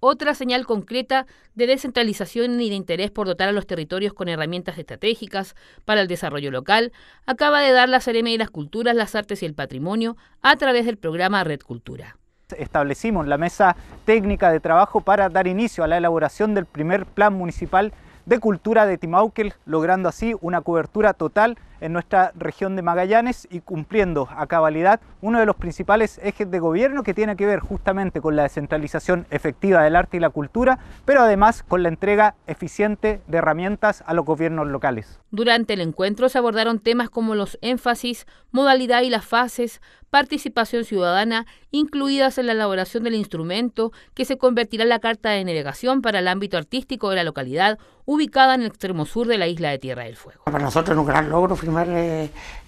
Otra señal concreta de descentralización y de interés por dotar a los territorios con herramientas estratégicas para el desarrollo local acaba de dar la Seremia de las Culturas, las Artes y el Patrimonio a través del programa Red Cultura establecimos la mesa técnica de trabajo para dar inicio a la elaboración del primer plan municipal de cultura de Timauquel, logrando así una cobertura total en nuestra región de Magallanes y cumpliendo a cabalidad uno de los principales ejes de gobierno que tiene que ver justamente con la descentralización efectiva del arte y la cultura, pero además con la entrega eficiente de herramientas a los gobiernos locales. Durante el encuentro se abordaron temas como los énfasis, modalidad y las fases, participación ciudadana, incluidas en la elaboración del instrumento que se convertirá en la carta de delegación para el ámbito artístico de la localidad ubicada en el extremo sur de la isla de Tierra del Fuego. Para nosotros es un gran logro firmar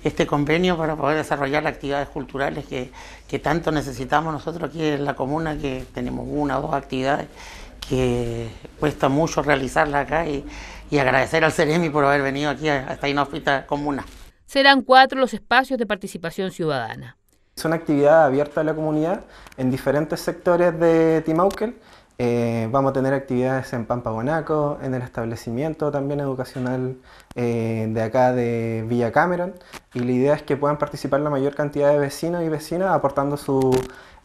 este convenio para poder desarrollar actividades culturales que, tanto necesitamos nosotros aquí en la comuna, que tenemos una o dos actividades que cuesta mucho realizarlas acá y, agradecer al CEREMI por haber venido aquí a, esta inhóspita comuna. Serán cuatro los espacios de participación ciudadana. Es una actividad abierta a la comunidad en diferentes sectores de Timauken. Eh, vamos a tener actividades en Pampa Bonaco, en el establecimiento también educacional eh, de acá de Villa Cameron. Y la idea es que puedan participar la mayor cantidad de vecinos y vecinas aportando sus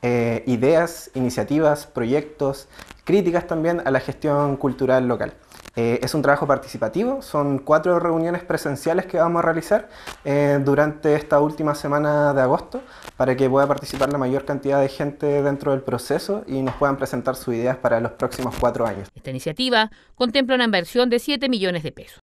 eh, ideas, iniciativas, proyectos, críticas también a la gestión cultural local. Eh, es un trabajo participativo, son cuatro reuniones presenciales que vamos a realizar eh, durante esta última semana de agosto para que pueda participar la mayor cantidad de gente dentro del proceso y nos puedan presentar sus ideas para los próximos cuatro años. Esta iniciativa contempla una inversión de 7 millones de pesos.